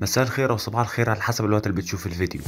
مساء الخير او صباح الخير على حسب الوقت اللي بتشوف الفيديو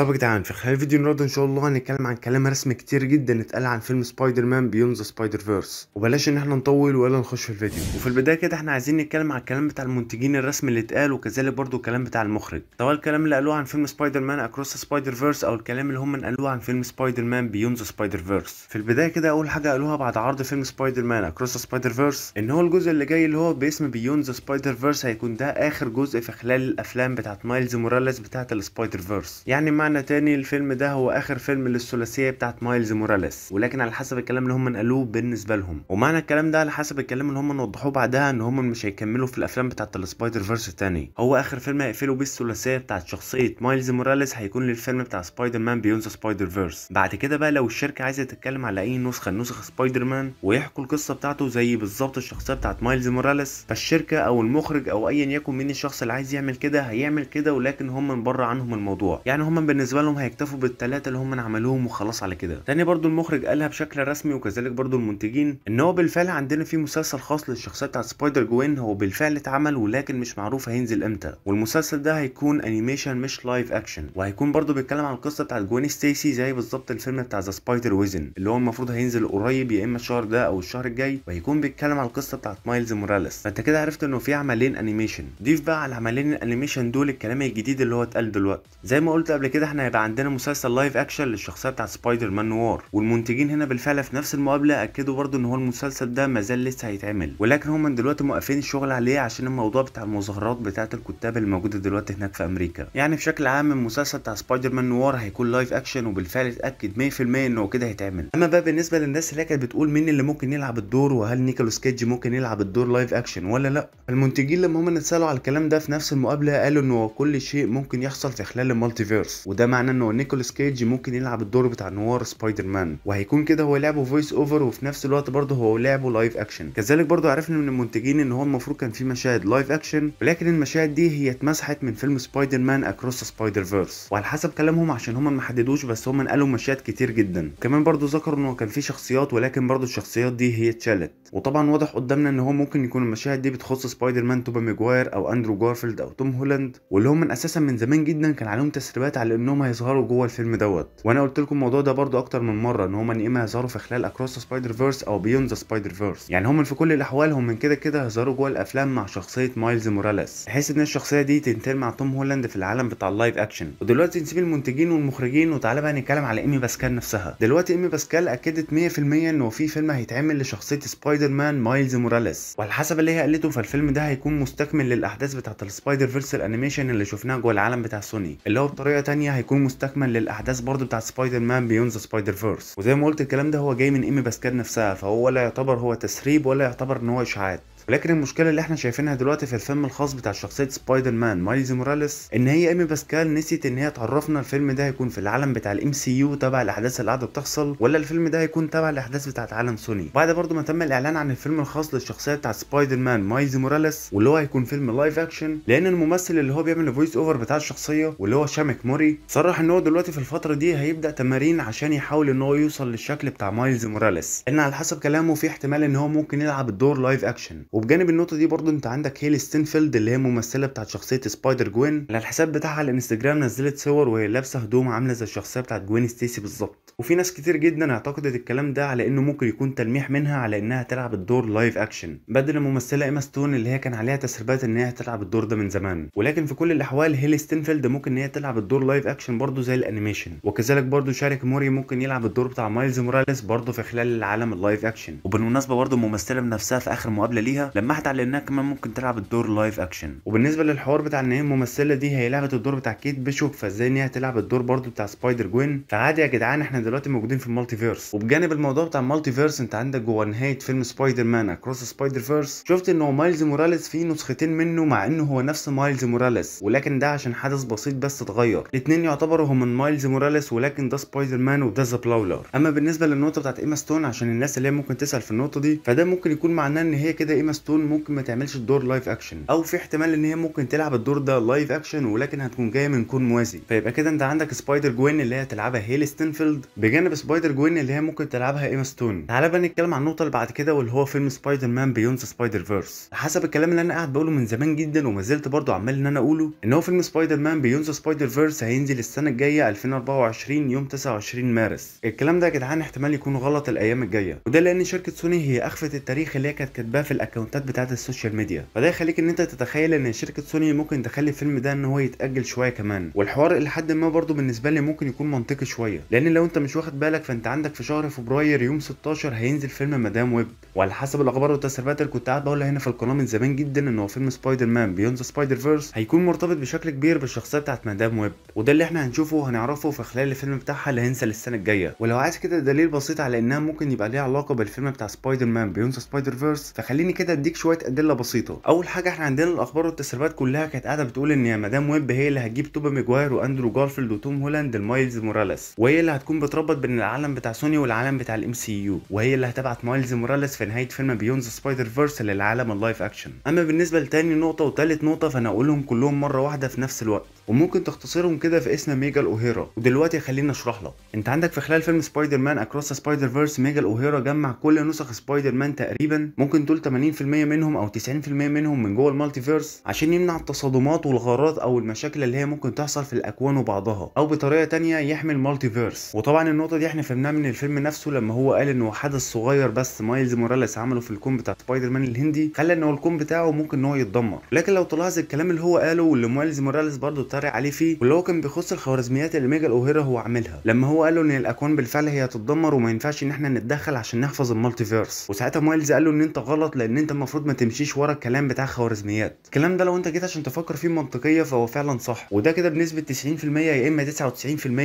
طيب يا جدعان في خلال الفيديو النهارده ان شاء الله هنتكلم عن كلام رسمي كتير جدا اتقال عن فيلم سبايدر مان بيوند ذا سبايدر فيرس وبلاش ان احنا نطول ولا نخش في الفيديو وفي البدايه كده احنا عايزين نتكلم عن الكلام بتاع المنتجين الرسم اللي اتقال وكذلك برضو الكلام بتاع المخرج سواء الكلام اللي قالوه عن فيلم سبايدر مان اكروس سبايدر فيرس او الكلام اللي هم قالوه عن فيلم سبايدر مان بيوند ذا سبايدر فيرس في البدايه كده اول حاجه قالوها بعد عرض فيلم سبايدر مان اكروس سبايدر فيرس ان هو الجزء اللي جاي اللي هو باسم بيوند ذا سبايدر فيرس هيكون ده اخر جزء في خلال الافلام بتاعت مايلز موراليس بتاعه السبايدر فيرس يعني معنى معنى تاني الفيلم ده هو اخر فيلم للثلاثيه بتاعت مايلز موراليس ولكن على حسب الكلام اللي هم قالوه بالنسبه لهم ومعنى الكلام ده على حسب الكلام اللي هم وضحوه بعدها ان هم مش هيكملوا في الافلام بتاعت السبايدر فيرس التاني هو اخر فيلم هيقفلوا بيه الثلاثيه بتاعت شخصيه مايلز موراليس هيكون للفيلم بتاع سبايدر مان بيونز سبايدر فيرس بعد كده بقى لو الشركه عايزه تتكلم على اي نسخه نسخ سبايدر مان ويحكوا القصه بتاعته زي بالظبط الشخصيه بتاعت مايلز موراليس فالشركه او المخرج او ايا يكن مين الشخص اللي عايز يعمل كده هيعمل كده ولكن هم من بره عنهم الموضوع يعني هم بالنسبه لهم هيكتفوا بالتلاتة اللي هم عملوهم وخلاص على كده تاني برضو المخرج قالها بشكل رسمي وكذلك برضو المنتجين ان هو بالفعل عندنا في مسلسل خاص للشخصيه بتاعت سبايدر جوين هو بالفعل اتعمل ولكن مش معروف هينزل امتى والمسلسل ده هيكون انيميشن مش لايف اكشن وهيكون برضو بيتكلم عن القصه بتاعت جوين ستيسي زي بالظبط الفيلم بتاع ذا سبايدر ويزن اللي هو المفروض هينزل قريب يا اما الشهر ده او الشهر الجاي وهيكون بيتكلم عن القصه بتاعت مايلز موراليس فانت كده عرفت انه في عملين انيميشن ضيف بقى على عملين الانيميشن دول الكلام الجديد اللي هو اتقال دلوقتي زي ما قلت قبل كده كده احنا هيبقى عندنا مسلسل لايف اكشن للشخصيه بتاعت سبايدر مان نوار والمنتجين هنا بالفعل في نفس المقابله اكدوا برضو ان هو المسلسل ده مازال لسه هيتعمل ولكن هم دلوقتي موقفين الشغل عليه عشان الموضوع بتاع المظاهرات بتاعه الكتاب الموجوده دلوقتي هناك في امريكا يعني بشكل عام المسلسل بتاع سبايدر مان نوار هيكون لايف اكشن وبالفعل اتاكد 100% ان هو كده هيتعمل اما بقى بالنسبه للناس اللي كانت بتقول مين اللي ممكن يلعب الدور وهل نيكولاس كيدج ممكن يلعب الدور لايف اكشن ولا لا المنتجين لما هم اتسالوا على الكلام ده في نفس المقابله قالوا ان هو كل شيء ممكن يحصل في خلال المالتيفيرس وده معناه ان نيكولاس كيج ممكن يلعب الدور بتاع نوار سبايدر مان وهيكون كده هو لعبه فويس اوفر وفي نفس الوقت برضه هو لعبه لايف اكشن كذلك برضه عرفنا من المنتجين ان هو المفروض كان في مشاهد لايف اكشن ولكن المشاهد دي هي اتمسحت من فيلم سبايدر مان اكروس سبايدر فيرس وعلى حسب كلامهم عشان هم ما حددوش بس هم نقلوا مشاهد كتير جدا كمان برضه ذكروا ان كان في شخصيات ولكن برضه الشخصيات دي هي اتشالت وطبعا واضح قدامنا ان هو ممكن يكون المشاهد دي بتخص سبايدر مان توبا ماجواير او اندرو جارفيلد او توم هولاند واللي هم اساسا من زمان جدا كان عليهم تسريبات على انهم هيظهروا جوه الفيلم دوت وانا قلت لكم الموضوع ده برضو اكتر من مره ان هم يا اما هيظهروا في خلال اكروس سبايدر فيرس او بيوند ذا سبايدر فيرس يعني هم في كل الاحوال هم من كده كده هيظهروا جوه الافلام مع شخصيه مايلز موراليس بحيث ان الشخصيه دي تنتقل مع توم هولاند في العالم بتاع اللايف اكشن ودلوقتي نسيب المنتجين والمخرجين وتعالى بقى نتكلم على ايمي باسكال نفسها دلوقتي ايمي باسكال اكدت 100% انه في فيلم هيتعمل لشخصيه سبايدر مان مايلز موراليس وعلى حسب اللي هي قالته فالفيلم ده هيكون مستكمل للاحداث بتاعه السبايدر فيرس الانيميشن اللي شفناه جوه العالم بتاع سوني اللي هو بطريقه تانية هيكون مستكمل للاحداث برضه بتاعت سبايدر مان بيونز سبايدر فيرس وزي ما قلت الكلام ده هو جاي من ايمي باسكال نفسها فهو لا يعتبر هو تسريب ولا يعتبر ان هو اشاعات ولكن المشكله اللي احنا شايفينها دلوقتي في الفيلم الخاص بتاع شخصيه سبايدر مان مايلز موراليس ان هي ايمي باسكال نسيت ان هي تعرفنا الفيلم ده هيكون في العالم بتاع الام سي يو تبع الاحداث اللي قاعده بتحصل ولا الفيلم ده هيكون تبع الاحداث بتاعه عالم سوني بعد برضه ما تم الاعلان عن الفيلم الخاص للشخصيه بتاع سبايدر مان مايلز موراليس واللي هو هيكون فيلم لايف اكشن لان الممثل اللي هو بيعمل الفويس اوفر بتاع الشخصيه واللي هو شامك موري صرح ان هو دلوقتي في الفتره دي هيبدا تمارين عشان يحاول ان هو يوصل للشكل بتاع مايلز موراليس ان على حسب كلامه في احتمال ان هو ممكن يلعب الدور لايف اكشن وبجانب النقطه دي برضو انت عندك هيلي ستينفيلد اللي هي ممثله بتاعت شخصيه سبايدر جوين على الحساب بتاعها على الانستجرام نزلت صور وهي لابسه هدوم عامله زي الشخصيه بتاعت جوين ستيسي بالظبط وفي ناس كتير جدا اعتقدت الكلام ده على انه ممكن يكون تلميح منها على انها تلعب الدور لايف اكشن بدل الممثله ايما ستون اللي هي كان عليها تسريبات ان هي تلعب الدور ده من زمان ولكن في كل الاحوال هيلي ستينفيلد ممكن ان هي تلعب الدور لايف اكشن برضه زي الانيميشن وكذلك برضه شارك موري ممكن يلعب الدور بتاع مايلز موراليس برضو في خلال العالم اللايف اكشن وبالمناسبه برضو الممثله بنفسها في اخر مقابله ليها لما لمحت على انها كمان ممكن تلعب الدور لايف اكشن وبالنسبه للحوار بتاع ان هي الممثله دي هي لعبت الدور بتاع كيت بيشوب فازاي ان هي تلعب الدور برضو بتاع سبايدر جوين فعادي يا جدعان احنا دلوقتي موجودين في المالتي فيرس وبجانب الموضوع بتاع المالتي فيرس انت عندك جوه نهايه فيلم سبايدر مان اكروس سبايدر فيرس شفت ان هو مايلز موراليس فيه نسختين منه مع انه هو نفس مايلز موراليس ولكن ده عشان حدث بسيط بس اتغير الاثنين يعتبروا هم من مايلز موراليس ولكن ده سبايدر مان وده ذا بلاولر اما بالنسبه للنقطه بتاعت ايما ستون عشان الناس اللي هي ممكن تسال في النقطه دي فده ممكن يكون معناه ان هي كده ايما ستون ممكن ما تعملش الدور لايف اكشن او في احتمال ان هي ممكن تلعب الدور ده لايف اكشن ولكن هتكون جايه من كون موازي فيبقى كده انت عندك سبايدر جوين اللي هي تلعبها هيلي ستينفيلد بجانب سبايدر جوين اللي هي ممكن تلعبها ايما ستون تعالى بقى نتكلم عن النقطه اللي بعد كده واللي هو فيلم سبايدر مان بيوند سبايدر فيرس حسب الكلام اللي انا قاعد بقوله من زمان جدا وما زلت برضه عمال ان انا اقوله ان هو فيلم سبايدر مان بيوند سبايدر فيرس هينزل السنه الجايه 2024 يوم 29 مارس الكلام ده يا جدعان احتمال يكون غلط الايام الجايه وده لان شركه سوني هي اخفت التاريخ اللي هي كانت كاتباه في الاكونت الاكونتات بتاعه السوشيال ميديا فده يخليك ان انت تتخيل ان شركه سوني ممكن تخلي الفيلم ده ان هو يتاجل شويه كمان والحوار الى حد ما برده بالنسبه لي ممكن يكون منطقي شويه لان لو انت مش واخد بالك فانت عندك في شهر فبراير يوم 16 هينزل فيلم مدام ويب وعلى حسب الاخبار والتسريبات اللي كنت قاعد بقولها هنا في القناه من زمان جدا ان هو فيلم سبايدر مان بيوند ذا سبايدر فيرس هيكون مرتبط بشكل كبير بالشخصيه بتاعت مدام ويب وده اللي احنا هنشوفه وهنعرفه في خلال الفيلم بتاعها اللي هينزل السنه الجايه ولو عايز كده دليل بسيط على انها ممكن يبقى ليها علاقه بالفيلم بتاع سبايدر مان بيوند سبايدر فيرس فخليني كده كده اديك شويه ادله بسيطه اول حاجه احنا عندنا الاخبار والتسريبات كلها كانت قاعده بتقول ان يا مدام ويب هي اللي هتجيب توبا ميجواير واندرو جارفيلد وتوم هولاند لمايلز موراليس وهي اللي هتكون بتربط بين العالم بتاع سوني والعالم بتاع الام سي يو وهي اللي هتبعت مايلز موراليس في نهايه فيلم بيونز سبايدر فيرس للعالم اللايف اكشن اما بالنسبه لتاني نقطه وتالت نقطه فانا هقولهم كلهم مره واحده في نفس الوقت وممكن تختصرهم كده في اسم ميجا اوهيرا ودلوقتي خلينا اشرح لك انت عندك في خلال فيلم سبايدر مان اكروس سبايدر فيرس ميجا الاوهيرا جمع كل نسخ سبايدر مان تقريبا ممكن تقول 80% منهم او 90% منهم من جوه المالتيفيرس عشان يمنع التصادمات والغارات او المشاكل اللي هي ممكن تحصل في الاكوان وبعضها او بطريقه تانية يحمي المالتيفيرس وطبعا النقطه دي احنا فهمناها من الفيلم نفسه لما هو قال ان حدث صغير بس مايلز موراليس عمله في الكون بتاع سبايدر مان الهندي خلى ان هو الكون بتاعه ممكن ان هو يتدمر لكن لو تلاحظ الكلام اللي هو قاله واللي مايلز موراليس برضه اتريق عليه فيه واللي هو كان بيخص الخوارزميات اللي ميجا اوهيرا هو عاملها لما هو قال له ان الاكوان بالفعل هي هتتدمر وما ينفعش ان احنا نتدخل عشان نحفظ المالتيفيرس وساعتها مايلز قال له ان انت غلط لان انت انت المفروض ما تمشيش ورا الكلام بتاع خوارزميات الكلام ده لو انت جيت عشان تفكر فيه منطقيا فهو فعلا صح وده كده بنسبه 90% يا اما 99%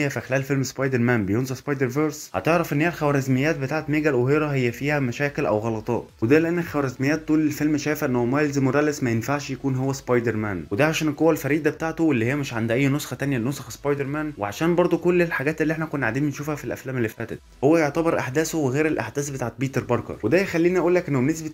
في خلال فيلم سبايدر مان بيونز سبايدر فيرس هتعرف ان هي الخوارزميات بتاعت ميجا الاوهيرا هي فيها مشاكل او غلطات وده لان الخوارزميات طول الفيلم شايفه ان مايلز موراليس ما ينفعش يكون هو سبايدر مان وده عشان القوه الفريده بتاعته واللي هي مش عند اي نسخه ثانيه لنسخ سبايدر مان وعشان برضو كل الحاجات اللي احنا كنا قاعدين بنشوفها في الافلام اللي فاتت هو يعتبر احداثه غير الاحداث بتاعت بيتر باركر وده يخليني اقول لك انه بنسبه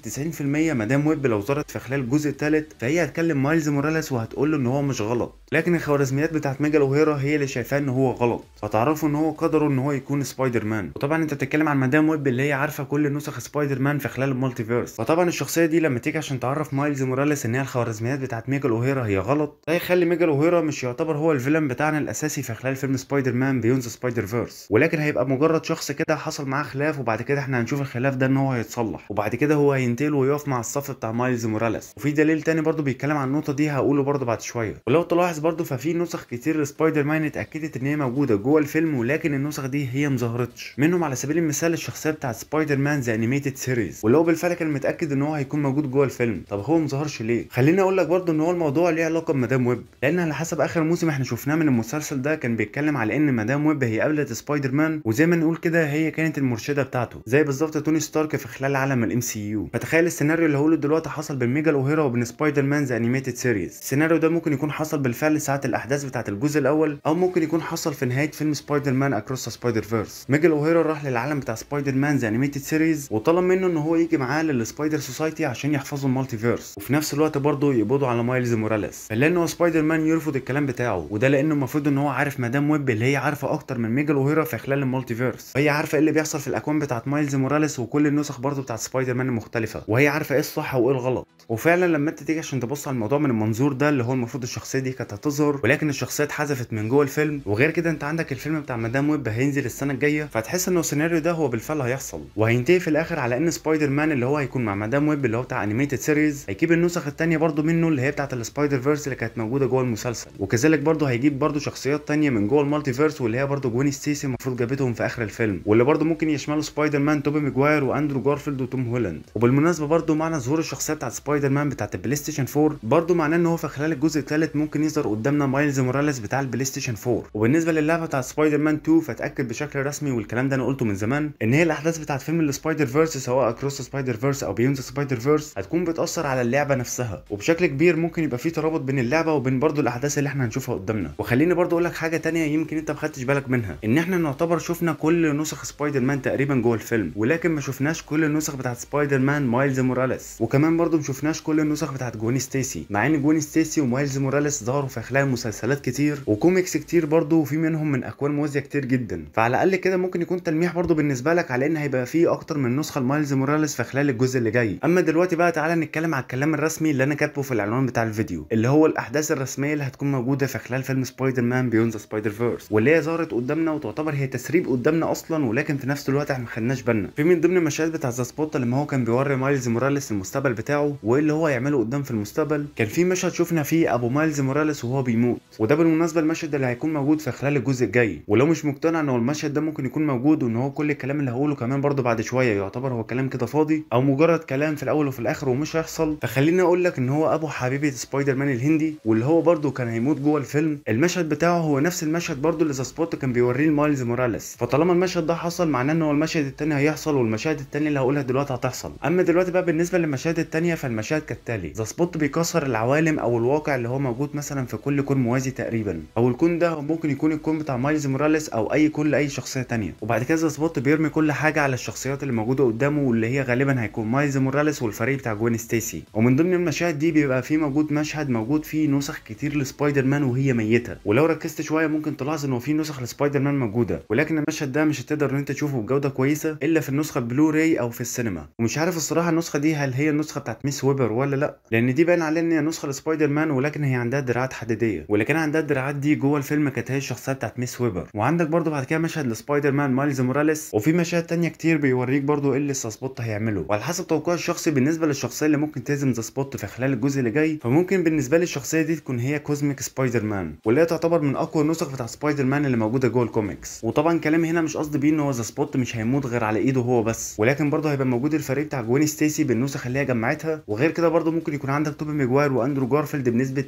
90% مدام ويب لو ظهرت في خلال الجزء الثالث فهي هتكلم مايلز موراليس وهتقول له ان هو مش غلط لكن الخوارزميات بتاعت ميجا وهيرا هي اللي شايفاه ان هو غلط فتعرفوا ان هو قدره ان هو يكون سبايدر مان وطبعا انت بتتكلم عن مدام ويب اللي هي عارفه كل نسخ سبايدر مان في خلال المالتيفيرس فطبعا الشخصيه دي لما تيجي عشان تعرف مايلز موراليس ان هي الخوارزميات بتاعت ميجا وهيرا هي غلط ده يخلي ميجا وهيرا مش يعتبر هو الفيلم بتاعنا الاساسي في خلال فيلم سبايدر مان بيونز سبايدر فيرس ولكن هيبقى مجرد شخص كده حصل معاه خلاف وبعد كده احنا هنشوف الخلاف ده ان هو هيتصلح وبعد كده هو هينتقل ويقف مع الصف بتاع مايلز موراليس وفي دليل تاني برضو بيتكلم عن النقطه دي هقوله برضو بعد شويه ولو تلاحظ برضو ففي نسخ كتير لسبايدر مان اتاكدت ان هي موجوده جوه الفيلم ولكن النسخ دي هي مظهرتش منهم على سبيل المثال الشخصيه بتاعت سبايدر مان ذا انيميتد سيريز واللي هو بالفعل كان متاكد ان هو هيكون موجود جوه الفيلم طب هو مظهرش ليه خليني اقول لك برضو ان هو الموضوع ليه علاقه بمدام ويب لان على حسب اخر موسم احنا شفناه من المسلسل ده كان بيتكلم على ان مدام ويب هي قابلت سبايدر مان وزي ما نقول كده هي كانت المرشده بتاعته زي بالظبط توني ستارك في خلال عالم الام سي يو فتخيل السيناريو السيناريو اللي هقوله دلوقتي حصل بين ميجا الأوهيرا وبين سبايدر مان انيميتد سيريز السيناريو ده ممكن يكون حصل بالفعل ساعة الأحداث بتاعة الجزء الأول أو ممكن يكون حصل في نهاية فيلم سبايدر مان أكروس سبايدر فيرس ميجا الأوهيرا راح للعالم بتاع سبايدر مان انيميتد سيريز وطلب منه إن هو يجي معاه للسبايدر سوسايتي عشان يحفظوا المالتيفيرس وفي نفس الوقت برضه يقبضوا على مايلز موراليس لأن هو سبايدر مان يرفض الكلام بتاعه وده لأنه المفروض إن هو عارف مدام ويب اللي هي عارفة أكتر من ميجا الأوهيرا في خلال فيرس وهي عارفة إيه اللي بيحصل في الأكوان بتاعة مايلز موراليس وكل النسخ برضه بتاعة سبايدر مان المختلفة وهي عارفه ايه الصح وايه الغلط وفعلا لما انت تيجي عشان تبص على الموضوع من المنظور ده اللي هو المفروض الشخصيه دي كانت هتظهر ولكن الشخصيه اتحذفت من جوه الفيلم وغير كده انت عندك الفيلم بتاع مدام ويب هينزل السنه الجايه فتحس ان السيناريو ده هو بالفعل هيحصل وهينتهي في الاخر على ان سبايدر مان اللي هو هيكون مع مدام ويب اللي هو بتاع انيميتد سيريز هيجيب النسخ الثانيه برده منه اللي هي بتاعه السبايدر فيرس اللي كانت موجوده جوه المسلسل وكذلك برده هيجيب برده شخصيات ثانيه من جوه المالتي فيرس واللي هي برده جوين ستيسي المفروض جابتهم في اخر الفيلم واللي برده ممكن يشمله سبايدر مان توبي ماجواير واندرو جارفيلد وتوم هولاند وبالمناسبه برده برضه معنى ظهور الشخصيه بتاعت سبايدر مان بتاعت البلاي ستيشن 4 برضه معناه ان هو في خلال الجزء الثالث ممكن يظهر قدامنا مايلز موراليس بتاع البلاي ستيشن 4 وبالنسبه للعبه بتاعت سبايدر مان 2 فاتاكد بشكل رسمي والكلام ده انا قلته من زمان ان هي الاحداث بتاعت فيلم السبايدر فيرس سواء اكروس سبايدر فيرس او بيونز سبايدر فيرس هتكون بتاثر على اللعبه نفسها وبشكل كبير ممكن يبقى في ترابط بين اللعبه وبين برضه الاحداث اللي احنا هنشوفها قدامنا وخليني برضه اقول لك حاجه ثانيه يمكن انت ما خدتش بالك منها ان احنا نعتبر شفنا كل نسخ سبايدر مان تقريبا جوه الفيلم ولكن ما شفناش كل النسخ بتاعت سبايدر مان مايلز موراليس موراليس وكمان برضه مشفناش كل النسخ بتاعت جوين ستيسي مع ان جوين ستيسي ومايلز موراليس ظهروا في خلال مسلسلات كتير وكوميكس كتير برضه وفي منهم من اكوان موازيه كتير جدا فعلى الاقل كده ممكن يكون تلميح برضه بالنسبه لك على ان هيبقى في اكتر من نسخه لمايلز موراليس في خلال الجزء اللي جاي اما دلوقتي بقى تعالى نتكلم على الكلام الرسمي اللي انا كاتبه في العنوان بتاع الفيديو اللي هو الاحداث الرسميه اللي هتكون موجوده في خلال فيلم سبايدر مان بيونز ذا سبايدر فيرس واللي هي ظهرت قدامنا وتعتبر هي تسريب قدامنا اصلا ولكن في نفس الوقت احنا ما خدناش بالنا في من ضمن المشاهد بتاع ذا سبوت لما هو كان بيوري مايلز موراليس موراليس المستقبل بتاعه وايه اللي هو هيعمله قدام في المستقبل كان في مشهد شفنا فيه ابو مايلز موراليس وهو بيموت وده بالمناسبه المشهد اللي هيكون موجود في خلال الجزء الجاي ولو مش مقتنع ان المشهد ده ممكن يكون موجود وان هو كل الكلام اللي هقوله كمان برده بعد شويه يعتبر هو كلام كده فاضي او مجرد كلام في الاول وفي الاخر ومش هيحصل فخليني اقول لك ان هو ابو حبيبه سبايدر مان الهندي واللي هو برده كان هيموت جوه الفيلم المشهد بتاعه هو نفس المشهد برده اللي ذا سبوت كان بيوريه لمايلز موراليس فطالما المشهد ده حصل معناه ان هو المشهد الثاني هيحصل والمشاهد الثانيه اللي هقولها دلوقتي هتحصل اما دلوقتي بقى بالنسبه للمشاهد الثانيه فالمشاهد كالتالي ذا سبوت بيكسر العوالم او الواقع اللي هو موجود مثلا في كل كون موازي تقريبا او الكون ده ممكن يكون الكون بتاع مايلز موراليس او اي كون لاي شخصيه ثانيه وبعد كده ذا سبوت بيرمي كل حاجه على الشخصيات اللي موجوده قدامه واللي هي غالبا هيكون مايلز موراليس والفريق بتاع جوين ستيسي ومن ضمن المشاهد دي بيبقى في موجود مشهد موجود فيه نسخ كتير لسبايدر مان وهي ميته ولو ركزت شويه ممكن تلاحظ ان في نسخ لسبايدر مان موجوده ولكن المشهد ده مش هتقدر ان انت تشوفه بجوده كويسه الا في النسخه بلوراي او في السينما ومش عارف الصراحه النسخه دي فيها اللي هي النسخه بتاعت ميس ويبر ولا لا لان دي باين عليها ان هي نسخه لسبايدر مان ولكن هي عندها دراعات حديديه واللي كان عندها الدراعات دي جوه الفيلم كانت هي الشخصيه بتاعت ميس ويبر وعندك برضو بعد كده مشهد لسبايدر مان مايلز موراليس وفي مشاهد تانية كتير بيوريك برضو ايه اللي سبوت هيعمله وعلى حسب توقعي الشخصي بالنسبه للشخصيه اللي ممكن تهزم ذا سبوت في خلال الجزء اللي جاي فممكن بالنسبه لي الشخصيه دي تكون هي كوزميك سبايدر مان واللي هي تعتبر من اقوى النسخ بتاع سبايدر مان اللي موجوده جوه الكوميكس وطبعا كلامي هنا مش قصدي بيه ان هو ذا سبوت مش هيموت غير على ايده هو بس ولكن برضه هيبقى موجود الفريق بتاع جوين ستيسي النسخ اللي هي جمعتها وغير كده برضو ممكن يكون عندك توبي ماجواير واندرو جارفيلد بنسبه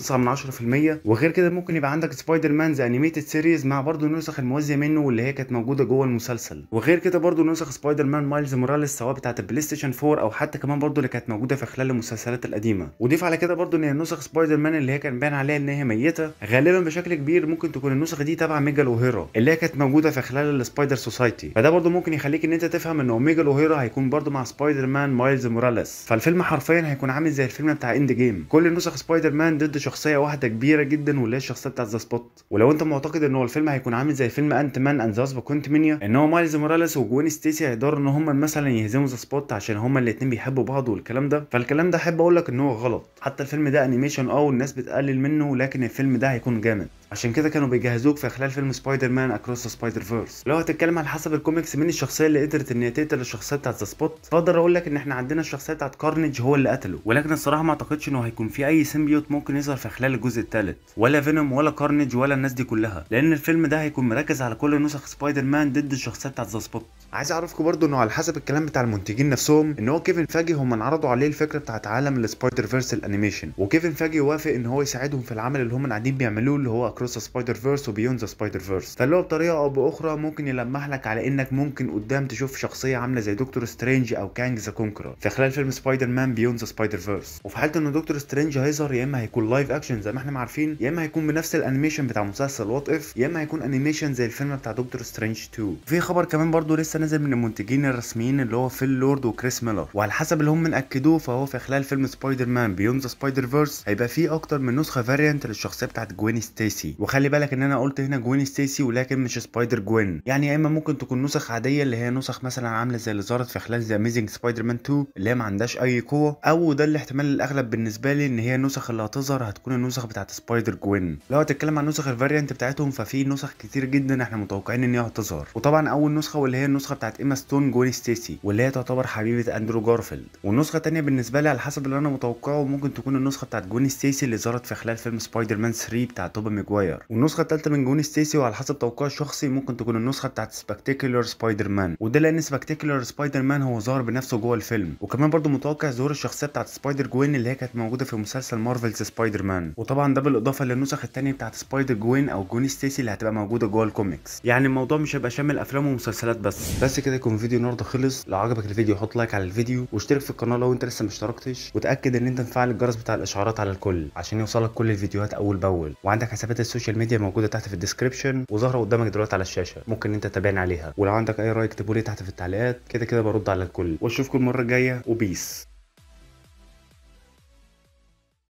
99.9% وغير كده ممكن يبقى عندك سبايدر مانز انيميتد سيريز مع برضو النسخ الموازيه منه واللي هي كانت موجوده جوه المسلسل وغير كده برضو نسخ سبايدر مان مايلز موراليس سواء بتاعه البلاي ستيشن 4 او حتى كمان برضو اللي كانت موجوده في خلال المسلسلات القديمه وضيف على كده برضو ان نسخ سبايدر مان اللي هي كان باين عليها ان هي ميته غالبا بشكل كبير ممكن تكون النسخ دي تبع ميجا لوهيرا اللي هي كانت موجوده في خلال السبايدر سوسايتي فده برضو ممكن يخليك ان انت تفهم ان ميجا لوهيرا هيكون برضو مع سبايدر مان مان مايلز موراليس فالفيلم حرفيا هيكون عامل زي الفيلم بتاع اند جيم كل نسخ سبايدر مان ضد شخصيه واحده كبيره جدا واللي هي الشخصيه بتاعت ذا سبوت ولو انت معتقد ان هو الفيلم هيكون عامل زي فيلم انت مان اند ذا كنت منيا ان هو مايلز موراليس وجوين ستيسي هيقدروا ان هم مثلا يهزموا ذا سبوت عشان هما الاثنين بيحبوا بعض والكلام ده فالكلام ده احب اقول لك ان هو غلط حتى الفيلم ده انيميشن اه والناس بتقلل منه لكن الفيلم ده هيكون جامد عشان كده كانوا بيجهزوك في خلال فيلم سبايدر مان اكروس سبايدر فيرس لو هتتكلم على حسب الكوميكس مين الشخصيه اللي قدرت ان هي تقتل الشخصيه بتاعت ذا سبوت فاقدر اقول لك ان احنا عندنا الشخصيه بتاعت كارنج هو اللي قتله ولكن الصراحه ما اعتقدش انه هيكون في اي سيمبيوت ممكن يظهر في خلال الجزء الثالث ولا فينوم ولا كارنج ولا الناس دي كلها لان الفيلم ده هيكون مركز على كل نسخ سبايدر مان ضد الشخصيه بتاعت ذا سبوت عايز اعرفكم برضو انه على حسب الكلام بتاع المنتجين نفسهم ان هو كيفن فاجي هم عرضوا عليه الفكره بتاعت عالم السبايدر فيرس الانيميشن وكيفن فاجي وافق ان هو يساعدهم في العمل اللي هم قاعدين بيعملوه اللي هو اكروس سبايدر فيرس وبيوند ذا سبايدر فيرس فاللي هو بطريقه او باخرى ممكن يلمح لك على انك ممكن قدام تشوف شخصيه عامله زي دكتور سترينج او كانج ذا كونكرر في خلال فيلم سبايدر مان بيوند ذا سبايدر فيرس وفي حاله ان دكتور سترينج هيظهر يا اما هيكون لايف اكشن زي ما احنا عارفين يا اما هيكون بنفس الانيميشن بتاع مسلسل وات اف يا اما هيكون انيميشن زي الفيلم بتاع دكتور سترينج 2 في خبر كمان برضو لسه نازل من المنتجين الرسميين اللي هو فيل لورد وكريس ميلر وعلى حسب اللي هم مأكدوه فهو في خلال فيلم سبايدر مان بيوند سبايدر فيرس هيبقى فيه اكتر من نسخه فاريانت للشخصيه بتاعت جوين ستيسي ستيسي وخلي بالك ان انا قلت هنا جوين ستيسي ولكن مش سبايدر جوين يعني يا اما ممكن تكون نسخ عاديه اللي هي نسخ مثلا عامله زي اللي ظهرت في خلال ذا اميزنج سبايدر مان 2 اللي هي ما عندهاش اي قوه او ده الاحتمال الاغلب بالنسبه لي ان هي النسخ اللي هتظهر هتكون النسخ بتاعت سبايدر جوين لو هتتكلم عن نسخ الفاريانت بتاعتهم ففي نسخ كتير جدا احنا متوقعين ان هي هتظهر وطبعا اول نسخه واللي هي النسخه بتاعت ايما ستون جوين ستيسي واللي هي تعتبر حبيبه اندرو جارفيلد والنسخه الثانيه بالنسبه لي على حسب اللي انا متوقعه ممكن تكون النسخه بتاعت جوين ستيسي اللي ظهرت في خلال فيلم سبايدر مان 3 بتاع توبي ماجواير والنسخه الثالثه من جون ستيسي وعلى حسب توقع الشخصي ممكن تكون النسخه بتاعت سبكتيكولار سبايدر مان وده لان سبكتيكولار سبايدر مان هو ظهر بنفسه جوه الفيلم وكمان برضه متوقع ظهور الشخصيه بتاعت سبايدر جوين اللي هي كانت موجوده في مسلسل مارفلز سبايدر مان وطبعا ده بالاضافه للنسخ الثانيه بتاعت سبايدر جوين او جون ستيسي اللي هتبقى موجوده جوه الكوميكس يعني الموضوع مش هيبقى شامل افلام ومسلسلات بس بس كده يكون فيديو النهارده خلص لو عجبك الفيديو حط لايك على الفيديو واشترك في القناه لو انت لسه ما اشتركتش وتاكد ان انت مفعل الجرس بتاع الاشعارات على الكل عشان يوصلك كل الفيديوهات اول باول وعندك حسابات السوشيال ميديا موجوده تحت في الديسكربشن وظاهره قدامك دلوقتي على الشاشه ممكن انت تتابعني عليها ولو عندك اي راي اكتبه لي تحت في التعليقات كده كده برد على الكل واشوفكم المره الجايه وبيس